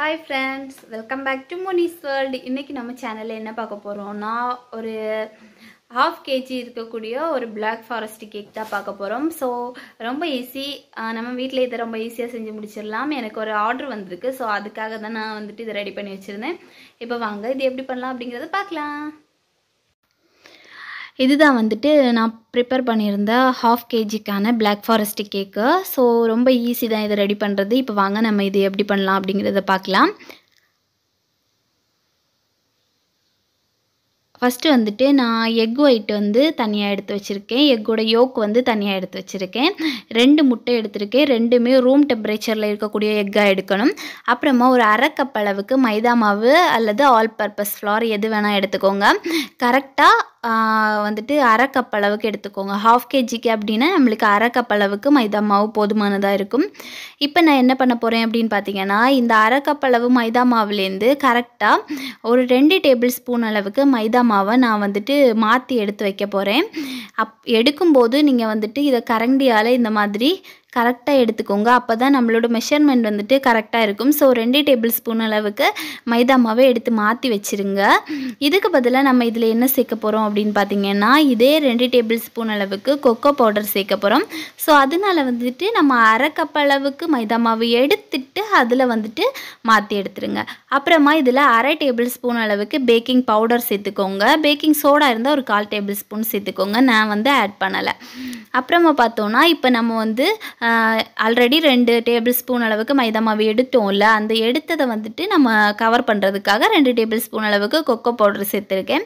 hi friends welcome back to Moni's world இன்றைக்கி நம்ம சேனலில் என்ன பார்க்க போகிறோம்னா ஒரு ஹாஃப் கேஜி இருக்கக்கூடிய ஒரு பிளாக் ஃபாரஸ்ட் கேக் தான் பார்க்க போகிறோம் ஸோ ரொம்ப ஈஸி நம்ம வீட்டில் இதை ரொம்ப ஈஸியாக செஞ்சு முடிச்சிடலாம் எனக்கு ஒரு ஆர்டர் வந்திருக்கு ஸோ அதுக்காக தான் நான் வந்துட்டு இதை ரெடி பண்ணி வச்சுருந்தேன் இப்போ வாங்க இது எப்படி பண்ணலாம் அப்படிங்கிறத பார்க்கலாம் இதுதான் வந்துட்டு நான் ப்ரிப்பேர் பண்ணியிருந்த ஹாஃப் கேஜிக்கான பிளாக் ஃபாரஸ்ட் கேக்கு ஸோ ரொம்ப ஈஸி தான் இதை ரெடி பண்ணுறது இப்போ வாங்க நம்ம இது எப்படி பண்ணலாம் அப்படிங்கிறத பார்க்கலாம் ஃபஸ்ட்டு வந்துட்டு நான் எக் ஒயிட் வந்து தனியாக எடுத்து வச்சுருக்கேன் எக்கோட யோக் வந்து தனியாக எடுத்து வச்சுருக்கேன் ரெண்டு முட்டை எடுத்திருக்கேன் ரெண்டுமே ரூம் டெம்பரேச்சரில் இருக்கக்கூடிய எக்காக எடுக்கணும் அப்புறமா ஒரு அரை கப் அளவுக்கு மைதா மாவு அல்லது ஆல் பர்பஸ் ஃப்ளார் எது வேணால் எடுத்துக்கோங்க கரெக்டாக வந்துட்டு அரை கப் அளவுக்கு எடுத்துக்கோங்க ஹாஃப் கேஜிக்கு அப்படின்னா நம்மளுக்கு அரை கப் அளவுக்கு மைதா மாவு போதுமானதாக இருக்கும் இப்போ நான் என்ன பண்ண போகிறேன் அப்படின்னு பார்த்தீங்கன்னா இந்த அரை கப் அளவு மைதா மாவுலேருந்து கரெக்டாக ஒரு ரெண்டு டேபிள் ஸ்பூன் அளவுக்கு மைதா மாவை நான் வந்துட்டு மாற்றி எடுத்து வைக்க போகிறேன் அப் எடுக்கும்போது நீங்கள் வந்துட்டு இதை கரண்டியால் இந்த மாதிரி கரெக்டாக எடுத்துக்கோங்க அப்போ தான் நம்மளோட மெஷர்மெண்ட் வந்துட்டு கரெக்டாக இருக்கும் ஸோ ரெண்டு டேபிள் ஸ்பூன் அளவுக்கு மைதா மாவை எடுத்து மாற்றி வச்சுருங்க இதுக்கு பதிலாக நம்ம இதில் என்ன சேர்க்க போகிறோம் அப்படின்னு பார்த்தீங்கன்னா இதே ரெண்டு டேபிள் ஸ்பூன் அளவுக்கு கொக்கோ பவுடர் சேர்க்க போகிறோம் ஸோ அதனால் வந்துட்டு நம்ம அரை கப் அளவுக்கு மைதா மாவு எடுத்துட்டு அதில் வந்துட்டு மாற்றி எடுத்துருங்க அப்புறமா இதில் அரை டேபிள் ஸ்பூன் அளவுக்கு பேக்கிங் பவுடர் சேர்த்துக்கோங்க பேக்கிங் சோடா இருந்தால் ஒரு கால் டேபிள் ஸ்பூன் சேர்த்துக்கோங்க நான் வந்து ஆட் பண்ணலை அப்புறமா பார்த்தோன்னா இப்போ நம்ம வந்து ஆல்ரெடி ரெண்டு டேபிள் ஸ்பூன் அளவுக்கு மைதா மாவு எடுத்தோம்ல அந்த எடுத்ததை வந்துட்டு நம்ம கவர் பண்ணுறதுக்காக ரெண்டு டேபிள் ஸ்பூன் அளவுக்கு கொக்கோ பவுடர் சேர்த்துருக்கேன்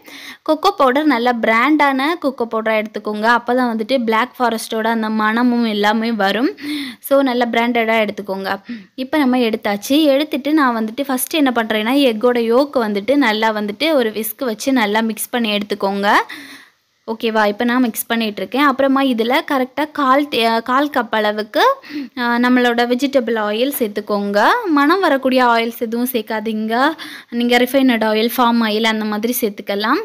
கொக்கோ பவுடர் நல்லா பிராண்டான கொக்கோ பவுடராக எடுத்துக்கோங்க அப்போ தான் வந்துட்டு பிளாக் ஃபாரஸ்ட்டோட அந்த மனமும் எல்லாமே வரும் ஸோ நல்ல பிராண்டடாக எடுத்துக்கோங்க இப்போ நம்ம எடுத்தாச்சு எடுத்துட்டு நான் வந்துட்டு ஃபஸ்ட்டு என்ன பண்ணுறேன்னா எக்கோட யோக்கு வந்துட்டு நல்லா வந்துட்டு ஒரு விஸ்க் வச்சு நல்லா மிக்ஸ் பண்ணி எடுத்துக்கோங்க ஓகேவா இப்போ நான் மிக்ஸ் பண்ணிகிட்ருக்கேன் அப்புறமா இதில் கரெக்டாக கால் கால் கப் அளவுக்கு நம்மளோட வெஜிடபிள் ஆயில் சேர்த்துக்கோங்க மனம் வரக்கூடிய ஆயில்ஸ் எதுவும் சேர்க்காதீங்க நீங்கள் ரிஃபைனட் ஆயில் ஃபார்ம் ஆயில் அந்த மாதிரி சேர்த்துக்கலாம்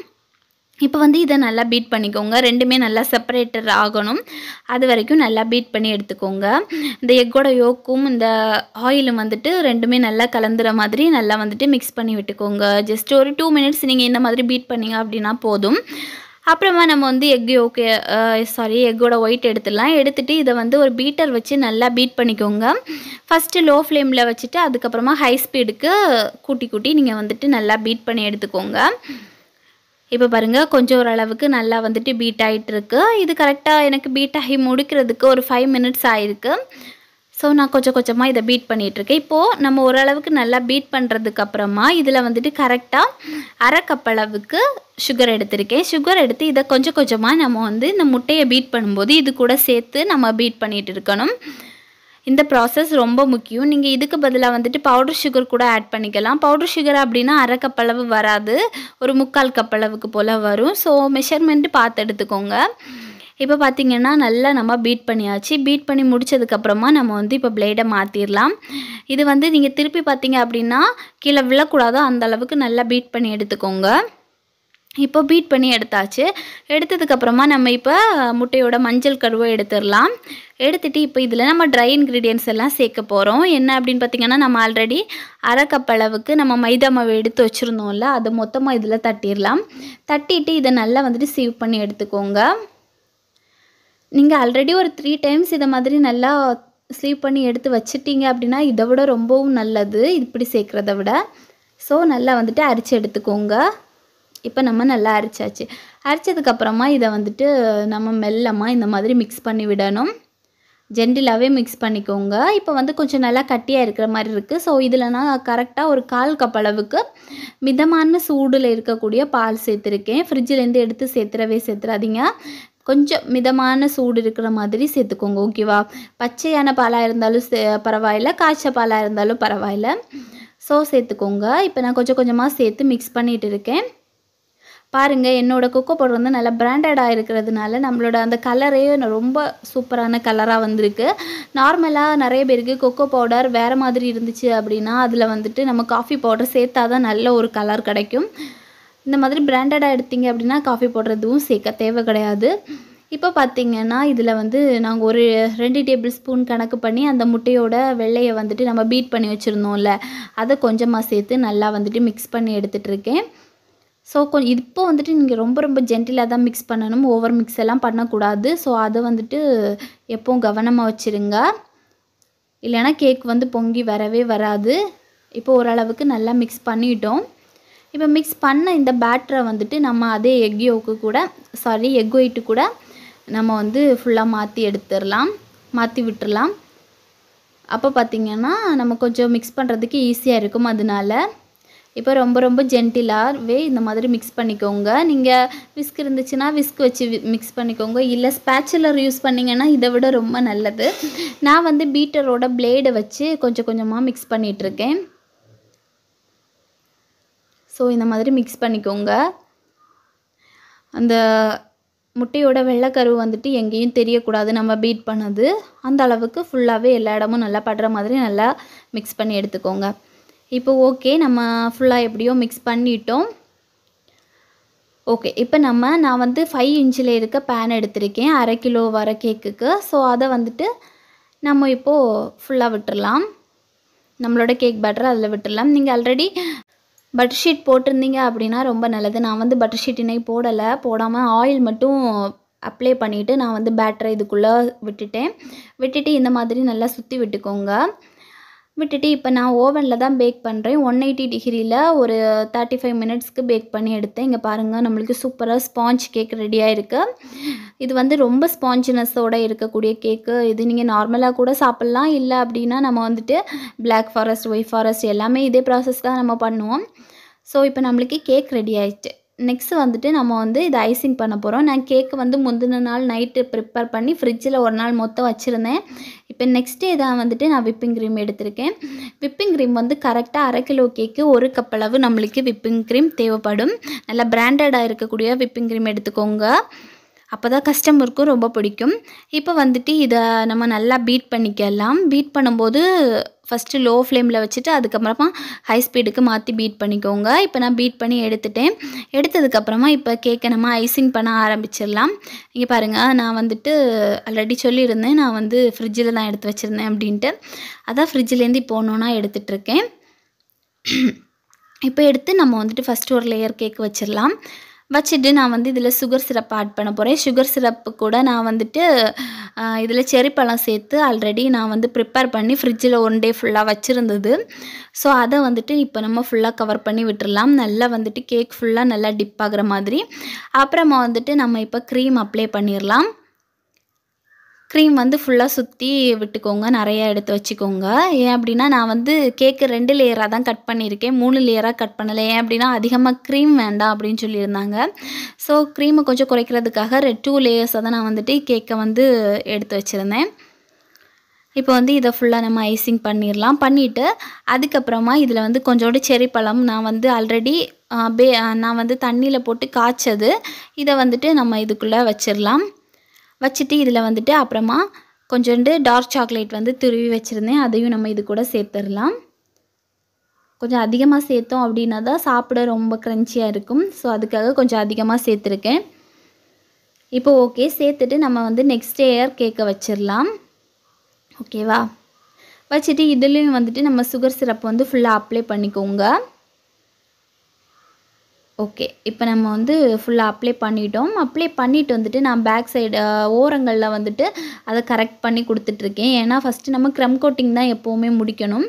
இப்போ வந்து இதை நல்லா பீட் பண்ணிக்கோங்க ரெண்டுமே நல்லா செப்பரேட்டர் ஆகணும் அது வரைக்கும் நல்லா பீட் பண்ணி எடுத்துக்கோங்க இந்த எக்கோட யோக்கும் இந்த ஆயிலும் வந்துட்டு ரெண்டுமே நல்லா கலந்துற மாதிரி நல்லா வந்துட்டு மிக்ஸ் பண்ணி விட்டுக்கோங்க ஜஸ்ட் ஒரு டூ மினிட்ஸ் நீங்கள் இந்த மாதிரி பீட் பண்ணிங்க அப்படின்னா போதும் அப்புறமா நம்ம வந்து எக் ஓகே சாரி எக்கோட ஒயிட் எடுத்துடலாம் எடுத்துகிட்டு இதை வந்து ஒரு பீட்டர் வச்சு நல்லா பீட் பண்ணிக்கோங்க ஃபஸ்ட்டு லோ ஃப்ளேமில் வச்சுட்டு அதுக்கப்புறமா ஹை ஸ்பீடுக்கு கூட்டி கூட்டி நீங்கள் வந்துட்டு நல்லா பீட் பண்ணி எடுத்துக்கோங்க இப்போ பாருங்கள் கொஞ்சம் ஓரளவுக்கு நல்லா வந்துட்டு பீட் ஆகிட்டுருக்கு இது கரெக்டாக எனக்கு பீட் ஆகி முடிக்கிறதுக்கு ஒரு ஃபைவ் மினிட்ஸ் ஆகிருக்கு ஸோ நான் கொஞ்சம் கொஞ்சமாக இதை பீட் பண்ணிகிட்ருக்கேன் இப்போது நம்ம ஓரளவுக்கு நல்லா பீட் பண்ணுறதுக்கப்புறமா இதில் வந்துட்டு கரெக்டாக அரை கப் அளவுக்கு சுகர் எடுத்திருக்கேன் சுகர் எடுத்து இதை கொஞ்சம் கொஞ்சமாக நம்ம வந்து இந்த முட்டையை பீட் பண்ணும்போது இது கூட சேர்த்து நம்ம பீட் பண்ணிகிட்டு இருக்கணும் இந்த ப்ராசஸ் ரொம்ப முக்கியம் நீங்கள் இதுக்கு பதிலாக வந்துட்டு பவுடர் சுகர் கூட ஆட் பண்ணிக்கலாம் பவுடர் சுகர் அப்படின்னா அரை கப் அளவு வராது ஒரு முக்கால் கப் அளவுக்கு போல் வரும் ஸோ மெஷர்மெண்ட்டு பார்த்து எடுத்துக்கோங்க இப்போ பார்த்திங்கன்னா நல்லா நம்ம பீட் பண்ணியாச்சு பீட் பண்ணி முடித்ததுக்கப்புறமா நம்ம வந்து இப்போ பிளேடை மாற்றிடலாம் இது வந்து நீங்கள் திருப்பி பார்த்தீங்க அப்படின்னா கீழே விழக்கூடாதோ அந்த அளவுக்கு நல்லா பீட் பண்ணி எடுத்துக்கோங்க இப்போ பீட் பண்ணி எடுத்தாச்சு எடுத்ததுக்கப்புறமா நம்ம இப்போ முட்டையோட மஞ்சள் கருவை எடுத்துடலாம் எடுத்துகிட்டு இப்போ இதில் நம்ம ட்ரை இன்க்ரீடியன்ஸ் எல்லாம் சேர்க்க போகிறோம் என்ன அப்படின்னு பார்த்திங்கன்னா நம்ம ஆல்ரெடி அரை கப் அளவுக்கு நம்ம மைதா மாவு எடுத்து வச்சுருந்தோம்ல அதை மொத்தமாக இதில் தட்டிடலாம் தட்டிட்டு இதை நல்லா வந்துட்டு சீவ் பண்ணி எடுத்துக்கோங்க நீங்கள் ஆல்ரெடி ஒரு த்ரீ டைம்ஸ் இதை மாதிரி நல்லா ஸ்லீப் பண்ணி எடுத்து வச்சுட்டீங்க அப்படின்னா இதை விட ரொம்பவும் நல்லது இப்படி சேர்க்குறத விட ஸோ நல்லா வந்துட்டு அரிச்சு எடுத்துக்கோங்க இப்போ நம்ம நல்லா அரிச்சாச்சு அரைச்சதுக்கப்புறமா இதை வந்துட்டு நம்ம மெல்லமாக இந்த மாதிரி மிக்ஸ் பண்ணி விடணும் ஜென்டிலாகவே மிக்ஸ் பண்ணிக்கோங்க இப்போ வந்து கொஞ்சம் நல்லா கட்டியாக இருக்கிற மாதிரி இருக்குது ஸோ இதில்னா கரெக்டாக ஒரு கால் கப் அளவுக்கு மிதமான சூடில் இருக்கக்கூடிய பால் சேர்த்துருக்கேன் ஃப்ரிட்ஜிலேருந்து எடுத்து சேர்த்துறவே சேர்த்துறாதீங்க கொஞ்சம் மிதமான சூடு இருக்கிற மாதிரி சேர்த்துக்கோங்க ஓகேவா பச்சையான பாலாக இருந்தாலும் பரவாயில்ல காய்ச்ச பாலாக இருந்தாலும் பரவாயில்ல ஸோ சேர்த்துக்கோங்க இப்போ நான் கொஞ்சம் கொஞ்சமாக சேர்த்து மிக்ஸ் பண்ணிகிட்டு இருக்கேன் பாருங்கள் என்னோடய கொக்கோ பவுடர் வந்து நல்லா பிராண்டடாக இருக்கிறதுனால நம்மளோட அந்த கலரே ரொம்ப சூப்பரான கலராக வந்திருக்கு நார்மலாக நிறைய பேருக்கு கொக்கோ பவுடர் வேறு மாதிரி இருந்துச்சு அப்படின்னா அதில் வந்துட்டு நம்ம காஃபி பவுடர் சேர்த்தா தான் நல்ல ஒரு கலர் கிடைக்கும் இந்த மாதிரி பிராண்டடாக எடுத்தீங்க அப்படின்னா காஃபி போடுறதும் சேர்க்க தேவை கிடையாது இப்போ பார்த்திங்கன்னா இதில் வந்து நாங்கள் ஒரு ரெண்டு டேபிள் ஸ்பூன் கணக்கு பண்ணி அந்த முட்டையோட வெள்ளையை வந்துட்டு நம்ம பீட் பண்ணி வச்சுருந்தோம்ல அதை கொஞ்சமாக சேர்த்து நல்லா வந்துட்டு மிக்ஸ் பண்ணி எடுத்துகிட்ருக்கேன் ஸோ கொ இப்போ வந்துட்டு நீங்கள் ரொம்ப ரொம்ப ஜென்டிலாக தான் மிக்ஸ் பண்ணணும் ஓவர் மிக்ஸ் எல்லாம் பண்ணக்கூடாது ஸோ அதை வந்துட்டு எப்போவும் கவனமாக வச்சுருங்க இல்லைனா கேக் வந்து பொங்கி வரவே வராது இப்போ ஓரளவுக்கு நல்லா மிக்ஸ் பண்ணிட்டோம் இப்போ மிக்ஸ் பண்ண இந்த பேட்டரை வந்துட்டு நம்ம அதே எக் யோக்கு கூட சாரி எக் ஒயிட்டு கூட நம்ம வந்து ஃபுல்லாக மாற்றி எடுத்துடலாம் மாற்றி விட்டுடலாம் அப்போ பார்த்திங்கன்னா நம்ம கொஞ்சம் மிக்ஸ் பண்ணுறதுக்கு ஈஸியாக இருக்கும் அதனால இப்போ ரொம்ப ரொம்ப ஜென்டிலாகவே இந்த மாதிரி மிக்ஸ் பண்ணிக்கோங்க நீங்கள் விஸ்க் இருந்துச்சுன்னா விஸ்க் வச்சு மிக்ஸ் பண்ணிக்கோங்க இல்லை ஸ்பேச்சுலர் யூஸ் பண்ணிங்கன்னா இதை விட ரொம்ப நல்லது நான் வந்து பீட்டரோட பிளேடை வச்சு கொஞ்சம் கொஞ்சமாக மிக்ஸ் பண்ணிகிட்ருக்கேன் ஸோ இந்த மாதிரி மிக்ஸ் பண்ணிக்கோங்க அந்த முட்டையோட வெள்ளைக்கரு வந்துட்டு எங்கேயும் தெரியக்கூடாது நம்ம பீட் பண்ணது அந்த அளவுக்கு ஃபுல்லாகவே எல்லா இடமும் நல்லா படுற மாதிரி நல்லா மிக்ஸ் பண்ணி எடுத்துக்கோங்க இப்போ ஓகே நம்ம ஃபுல்லாக எப்படியோ மிக்ஸ் பண்ணிட்டோம் ஓகே இப்போ நம்ம நான் வந்து ஃபைவ் இன்ச்சில் இருக்க பேன் எடுத்திருக்கேன் அரை கிலோ வர கேக்குக்கு ஸோ அதை வந்துட்டு நம்ம இப்போது ஃபுல்லாக விட்டுடலாம் நம்மளோட கேக் பேட்டர் அதில் விட்டுடலாம் நீங்கள் ஆல்ரெடி பட்டர்ஷீட் ஷீட் போட்டிருந்தீங்க அப்படின்னா ரொம்ப நல்லது நான் வந்து பட்டர் ஷீட் இன்னைக்கு போடலை போடாமல் ஆயில் மட்டும் அப்ளை பண்ணிவிட்டு நான் வந்து பேட்டரை இதுக்குள்ளே விட்டுட்டேன் விட்டுட்டு இந்த மாதிரி நல்லா சுற்றி விட்டுக்கோங்க விட்டுட்டு இப்போ நான் ஓவனில் தான் பேக் பண்ணுறேன் ஒன் எயிட்டி டிகிரியில் ஒரு தேர்ட்டி ஃபைவ் மினிட்ஸ்க்கு பேக் பண்ணி எடுத்தேன் இங்கே பாருங்கள் நம்மளுக்கு சூப்பராக ஸ்பாஞ்ச் கேக் ரெடியாக இருக்குது இது வந்து ரொம்ப ஸ்பாஞ்சினஸோடு இருக்கக்கூடிய கேக்கு இது நீங்கள் நார்மலாக கூட சாப்பிட்லாம் இல்லை அப்படின்னா நம்ம வந்துட்டு பிளாக் ஃபாரஸ்ட் ஒயிட் ஃபாரஸ்ட் எல்லாமே இதே ப்ராசஸ் தான் நம்ம பண்ணுவோம் ஸோ இப்போ நம்மளுக்கு கேக் ரெடி ஆகிடுச்சு நெக்ஸ்ட் வந்துட்டு நம்ம வந்து இது ஐசிங் பண்ண போகிறோம் நான் கேக்கு வந்து முந்தின நாள் நைட்டு ப்ரிப்பேர் பண்ணி ஃப்ரிட்ஜில் ஒரு நாள் மொத்தம் வச்சுருந்தேன் இப்போ நெக்ஸ்ட் டே தான் வந்துட்டு நான் விப்பிங் க்ரீம் எடுத்திருக்கேன் விப்பிங் க்ரீம் வந்து கரெக்டாக அரை கிலோ கேக்கு ஒரு கப் அளவு நம்மளுக்கு விப்பிங் க்ரீம் தேவைப்படும் நல்லா பிராண்டடாக இருக்கக்கூடிய விப்பிங் க்ரீம் எடுத்துக்கோங்க அப்போ தான் கஷ்டம் இருக்கும் ரொம்ப பிடிக்கும் இப்போ வந்துட்டு இதை நம்ம நல்லா பீட் பண்ணிக்கலாம் பீட் பண்ணும்போது ஃபஸ்ட்டு லோ ஃப்ளேமில் வச்சுட்டு அதுக்கப்புறமா ஹை ஸ்பீடுக்கு மாற்றி பீட் பண்ணிக்கோங்க இப்போ நான் பீட் பண்ணி எடுத்துட்டேன் எடுத்ததுக்கப்புறமா இப்போ கேக்கை நம்ம ஐசிங் பண்ண ஆரம்பிச்சிடலாம் இங்கே பாருங்கள் நான் வந்துட்டு ஆல்ரெடி சொல்லியிருந்தேன் நான் வந்து ஃப்ரிட்ஜில் தான் எடுத்து வச்சுருந்தேன் அப்படின்ட்டு அதான் ஃப்ரிட்ஜிலேருந்து இப்போ ஒன்று எடுத்துகிட்ருக்கேன் இப்போ எடுத்து நம்ம வந்துட்டு ஃபஸ்ட்டு ஒரு லேயர் கேக் வச்சிடலாம் வச்சுட்டு நான் வந்து இதில் சுகர் சிரப் ஆட் பண்ண போகிறேன் சுகர் சிரப்பு கூட நான் வந்துட்டு இதில் செரி பழம் சேர்த்து ஆல்ரெடி நான் வந்து ப்ரிப்பேர் பண்ணி ஃப்ரிட்ஜில் ஒன் டே ஃபுல்லாக வச்சுருந்தது ஸோ அதை வந்துட்டு இப்போ நம்ம ஃபுல்லாக கவர் பண்ணி விட்டுடலாம் நல்லா வந்துட்டு கேக் ஃபுல்லாக நல்லா டிப் ஆகிற மாதிரி அப்புறமா வந்துட்டு நம்ம இப்போ க்ரீம் அப்ளை பண்ணிடலாம் க்ரீம் வந்து ஃபுல்லாக சுற்றி விட்டுக்கோங்க நிறையா எடுத்து வச்சுக்கோங்க ஏன் அப்படின்னா நான் வந்து கேக்கு ரெண்டு லேயராக தான் கட் பண்ணியிருக்கேன் மூணு லேயராக கட் பண்ணலை ஏன் அப்படின்னா அதிகமாக க்ரீம் வேண்டாம் அப்படின்னு சொல்லியிருந்தாங்க ஸோ க்ரீமை கொஞ்சம் குறைக்கிறதுக்காக ரெட் டூ லேயர்ஸாக தான் நான் வந்துட்டு கேக்கை வந்து எடுத்து வச்சுருந்தேன் இப்போ வந்து இதை ஃபுல்லாக நம்ம ஐசிங் பண்ணிடலாம் பண்ணிவிட்டு அதுக்கப்புறமா இதில் வந்து கொஞ்சோண்டு செரி பழம் நான் வந்து ஆல்ரெடி பே நான் வந்து தண்ணியில் போட்டு காய்ச்சது இதை வந்துட்டு நம்ம இதுக்குள்ளே வச்சிடலாம் வச்சுட்டு இதில் வந்துட்டு அப்புறமா கொஞ்சோண்டு டார்க் சாக்லேட் வந்து துருவி வச்சுருந்தேன் அதையும் நம்ம இது கூட சேர்த்துடலாம் கொஞ்சம் அதிகமாக சேர்த்தோம் அப்படின்னா தான் சாப்பிட ரொம்ப க்ரன்ச்சியாக இருக்கும் ஸோ அதுக்காக கொஞ்சம் அதிகமாக சேர்த்துருக்கேன் இப்போ ஓகே சேர்த்துட்டு நம்ம வந்து நெக்ஸ்ட் இயர் கேக்கை வச்சிடலாம் ஓகேவா வச்சுட்டு இதுலேயும் வந்துட்டு நம்ம சுகர் சிரப் வந்து ஃபுல்லாக அப்ளை பண்ணிக்கோங்க ஓகே இப்போ நம்ம வந்து ஃபுல்லாக அப்ளை பண்ணிட்டோம் அப்ளை பண்ணிவிட்டு வந்துட்டு நான் பேக் சைடு ஓரங்களில் வந்துட்டு அதை கரெக்ட் பண்ணி கொடுத்துட்ருக்கேன் ஏன்னா ஃபஸ்ட்டு நம்ம க்ரம் கோட்டிங் தான் எப்போவுமே முடிக்கணும்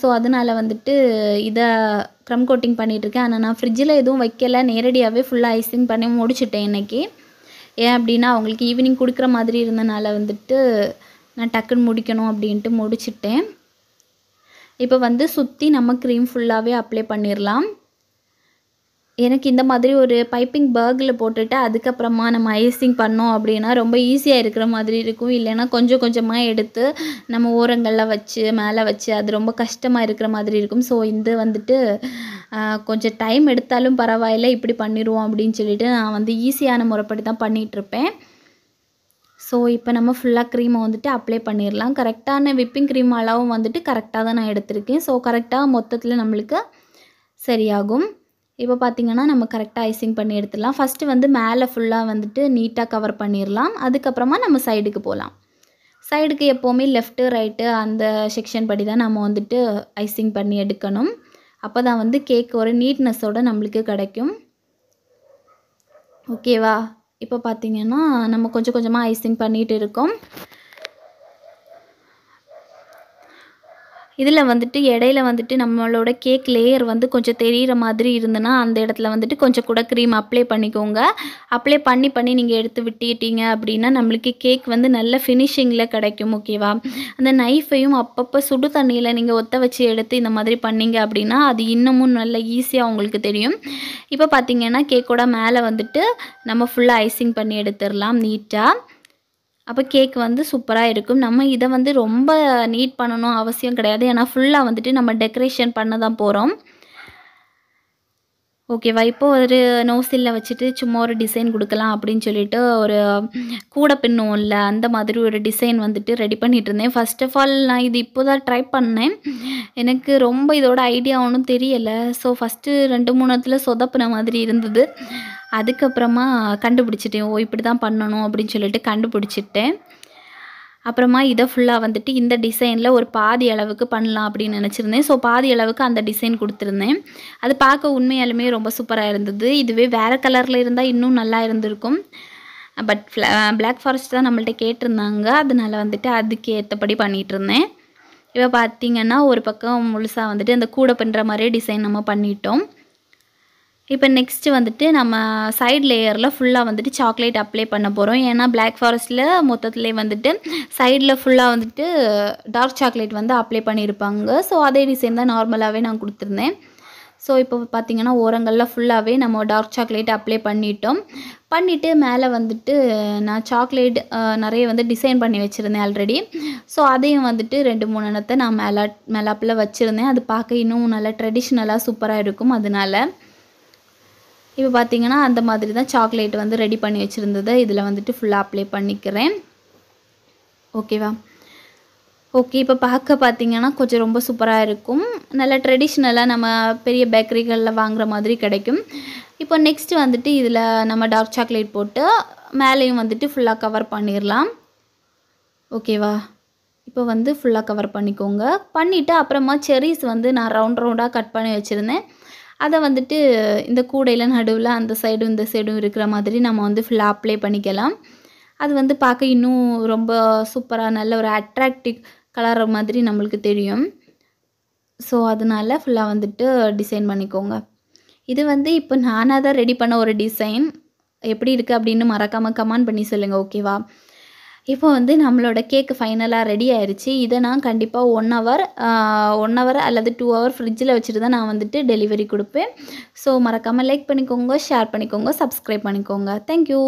ஸோ அதனால் வந்துட்டு இதை க்ரம் கோட்டிங் பண்ணிகிட்ருக்கேன் ஆனால் நான் ஃப்ரிட்ஜில் எதுவும் வைக்கலை நேரடியாகவே ஃபுல்லாக ஐசிங் பண்ணி முடிச்சிட்டேன் இன்றைக்கி ஏன் அப்படின்னா அவங்களுக்கு ஈவினிங் கொடுக்குற மாதிரி இருந்தனால வந்துட்டு நான் டக்குன்னு முடிக்கணும் அப்படின்ட்டு முடிச்சுட்டேன் இப்போ வந்து சுற்றி நம்ம க்ரீம் ஃபுல்லாகவே அப்ளை பண்ணிடலாம் எனக்கு இந்த மாதிரி ஒரு பைப்பிங் பேக்கில் போட்டுட்டு அதுக்கப்புறமா நம்ம ஐசிங் பண்ணோம் அப்படின்னா ரொம்ப ஈஸியாக இருக்கிற மாதிரி இருக்கும் இல்லைன்னா கொஞ்சம் கொஞ்சமாக எடுத்து நம்ம ஓரங்களில் வச்சு மேலே வச்சு அது ரொம்ப கஷ்டமாக இருக்கிற மாதிரி இருக்கும் ஸோ இது வந்துட்டு கொஞ்சம் டைம் எடுத்தாலும் பரவாயில்ல இப்படி பண்ணிடுவோம் அப்படின்னு சொல்லிட்டு நான் வந்து ஈஸியான முறைப்படி தான் பண்ணிகிட்ருப்பேன் ஸோ இப்போ நம்ம ஃபுல்லாக க்ரீமை வந்துட்டு அப்ளை பண்ணிடலாம் கரெக்டான விப்பிங் க்ரீம் அளவும் வந்துட்டு கரெக்டாக தான் நான் எடுத்திருக்கேன் ஸோ கரெக்டாக மொத்தத்தில் நம்மளுக்கு சரியாகும் இப்போ பார்த்திங்கன்னா நம்ம கரெக்டாக ஐசிங் பண்ணி எடுத்துடலாம் ஃபஸ்ட்டு வந்து மேலே ஃபுல்லாக வந்துட்டு நீட்டாக கவர் பண்ணிடலாம் அதுக்கப்புறமா நம்ம சைடுக்கு போகலாம் சைடுக்கு எப்போவுமே லெஃப்ட்டு ரைட்டு அந்த செக்ஷன் படி தான் நம்ம வந்துட்டு ஐசிங் பண்ணி எடுக்கணும் அப்போ தான் வந்து கேக் ஒரு நீட்னஸோடு நம்மளுக்கு கிடைக்கும் ஓகேவா இப்போ பார்த்திங்கன்னா நம்ம கொஞ்சம் கொஞ்சமாக ஐசிங் பண்ணிகிட்டு இருக்கோம் இதில் வந்துட்டு இடையில வந்துட்டு நம்மளோட கேக் லேயர் வந்து கொஞ்சம் தெரிகிற மாதிரி இருந்ததுன்னா அந்த இடத்துல வந்துட்டு கொஞ்சம் கூட க்ரீம் அப்ளை பண்ணிக்கோங்க அப்ளை பண்ணி பண்ணி நீங்கள் எடுத்து விட்டுக்கிட்டீங்க அப்படின்னா நம்மளுக்கு கேக் வந்து நல்ல ஃபினிஷிங்கில் கிடைக்கும் ஓகேவா அந்த நைஃபையும் அப்பப்போ சுடு தண்ணியில் நீங்கள் ஒத்த வச்சு எடுத்து இந்த மாதிரி பண்ணிங்க அப்படின்னா அது இன்னமும் நல்ல ஈஸியாக உங்களுக்கு தெரியும் இப்போ பார்த்திங்கன்னா கேக்கோட மேலே வந்துட்டு நம்ம ஃபுல்லாக ஐசிங் பண்ணி எடுத்துடலாம் நீட்டாக அப்போ கேக் வந்து சூப்பராக இருக்கும் நம்ம இதை வந்து ரொம்ப நீட் பண்ணணும் அவசியம் கிடையாது ஏன்னா ஃபுல்லாக வந்துட்டு நம்ம டெக்கரேஷன் பண்ண தான் போகிறோம் ஓகேவா இப்போ ஒரு நோசில்ல வச்சுட்டு சும்மா ஒரு டிசைன் கொடுக்கலாம் அப்படின்னு சொல்லிட்டு ஒரு கூட பின்னும் இல்லை அந்த மாதிரி ஒரு டிசைன் வந்துட்டு ரெடி பண்ணிகிட்டு இருந்தேன் ஃபர்ஸ்ட் ஆஃப் ஆல் நான் இது இப்போ தான் ட்ரை பண்ணேன் எனக்கு ரொம்ப இதோட ஐடியா ஒன்றும் தெரியலை ஸோ ஃபஸ்ட்டு ரெண்டு மூணு இடத்துல சொதப்புன மாதிரி இருந்தது அதுக்கப்புறமா கண்டுபிடிச்சிட்டேன் ஓ இப்படி தான் பண்ணணும் அப்படின்னு சொல்லிட்டு கண்டுபிடிச்சிட்டேன் அப்புறமா இதை ஃபுல்லாக வந்துட்டு இந்த டிசைனில் ஒரு பாதி அளவுக்கு பண்ணலாம் அப்படின்னு நினச்சிருந்தேன் ஸோ பாதி அளவுக்கு அந்த டிசைன் கொடுத்துருந்தேன் அது பார்க்க உண்மையாலுமே ரொம்ப சூப்பராக இருந்தது இதுவே வேறு கலரில் இருந்தால் இன்னும் நல்லா இருந்திருக்கும் பட் பிளாக் ஃபாரஸ்ட் தான் நம்மள்ட்ட கேட்டிருந்தாங்க அதனால் வந்துட்டு அதுக்கு ஏற்றபடி பண்ணிகிட்டு இருந்தேன் இப்போ பார்த்திங்கன்னா ஒரு பக்கம் முழுசாக வந்துட்டு அந்த கூடை பண்ணுற மாதிரியே டிசைன் நம்ம பண்ணிட்டோம் இப்போ நெக்ஸ்ட்டு வந்துட்டு நம்ம சைடு லேயரில் ஃபுல்லாக வந்துட்டு சாக்லேட் அப்ளை பண்ண போகிறோம் ஏன்னா பிளாக் ஃபாரஸ்ட்டில் மொத்தத்துலேயே வந்துட்டு சைடில் ஃபுல்லாக வந்துட்டு டார்க் சாக்லேட் வந்து அப்ளை பண்ணியிருப்பாங்க ஸோ அதே டிசைன் தான் நார்மலாகவே நான் கொடுத்துருந்தேன் ஸோ இப்போ பார்த்திங்கன்னா ஓரங்களில் ஃபுல்லாகவே நம்ம டார்க் சாக்லேட் அப்ளை பண்ணிட்டோம் பண்ணிவிட்டு மேலே வந்துட்டு நான் சாக்லேட் நிறைய வந்து டிசைன் பண்ணி வச்சுருந்தேன் ஆல்ரெடி ஸோ அதையும் வந்துட்டு ரெண்டு மூணு எண்ணத்தை நான் மேலா மேலாப்பில் வச்சுருந்தேன் அது பார்க்க இன்னும் நல்லா ட்ரெடிஷ்னலாக சூப்பராக இருக்கும் அதனால இப்போ பார்த்திங்கன்னா அந்த மாதிரி தான் சாக்லேட் வந்து ரெடி பண்ணி வச்சுருந்ததை இதில் வந்துட்டு ஃபுல்லாக அப்ளை பண்ணிக்கிறேன் ஓகேவா ஓகே இப்போ பார்க்க பார்த்திங்கன்னா கொஞ்சம் ரொம்ப சூப்பராக இருக்கும் நல்லா ட்ரெடிஷ்னலாக நம்ம பெரிய பேக்கரிகளில் வாங்குகிற மாதிரி கிடைக்கும் இப்போ நெக்ஸ்ட்டு வந்துட்டு இதில் நம்ம டார்க் சாக்லேட் போட்டு மேலேயும் வந்துட்டு ஃபுல்லாக கவர் பண்ணிடலாம் ஓகேவா இப்போ வந்து ஃபுல்லாக கவர் பண்ணிக்கோங்க பண்ணிவிட்டு அப்புறமா செரிஸ் வந்து நான் ரவுண்ட் ரவுண்டாக கட் பண்ணி வச்சுருந்தேன் அதை வந்துட்டு இந்த கூடையில் நடுவில் அந்த சைடும் இந்த சைடும் இருக்கிற மாதிரி நம்ம வந்து ஃபுல்லாக அப்ளை பண்ணிக்கலாம் அது வந்து பார்க்க இன்னும் ரொம்ப சூப்பராக நல்ல ஒரு அட்ராக்டிவ் கலர் மாதிரி நம்மளுக்கு தெரியும் ஸோ அதனால் ஃபுல்லாக வந்துட்டு டிசைன் பண்ணிக்கோங்க இது வந்து இப்போ நானாக தான் ரெடி பண்ண ஒரு டிசைன் எப்படி இருக்குது அப்படின்னு மறக்காமல் கமெண்ட் பண்ணி சொல்லுங்கள் ஓகேவா இப்போ வந்து நம்மளோட கேக்கு ஃபைனலாக ரெடி ஆயிடுச்சு இதை நான் கண்டிப்பாக ஒன் ஹவர் ஒன் ஹவர் அல்லது டூ ஹவர் ஃப்ரிட்ஜில் வச்சுட்டு தான் நான் வந்துட்டு டெலிவரி கொடுப்பேன் ஸோ மறக்காமல் லைக் பண்ணிக்கோங்க ஷேர் பண்ணிக்கோங்க சப்ஸ்கிரைப் பண்ணிக்கோங்க தேங்க்யூ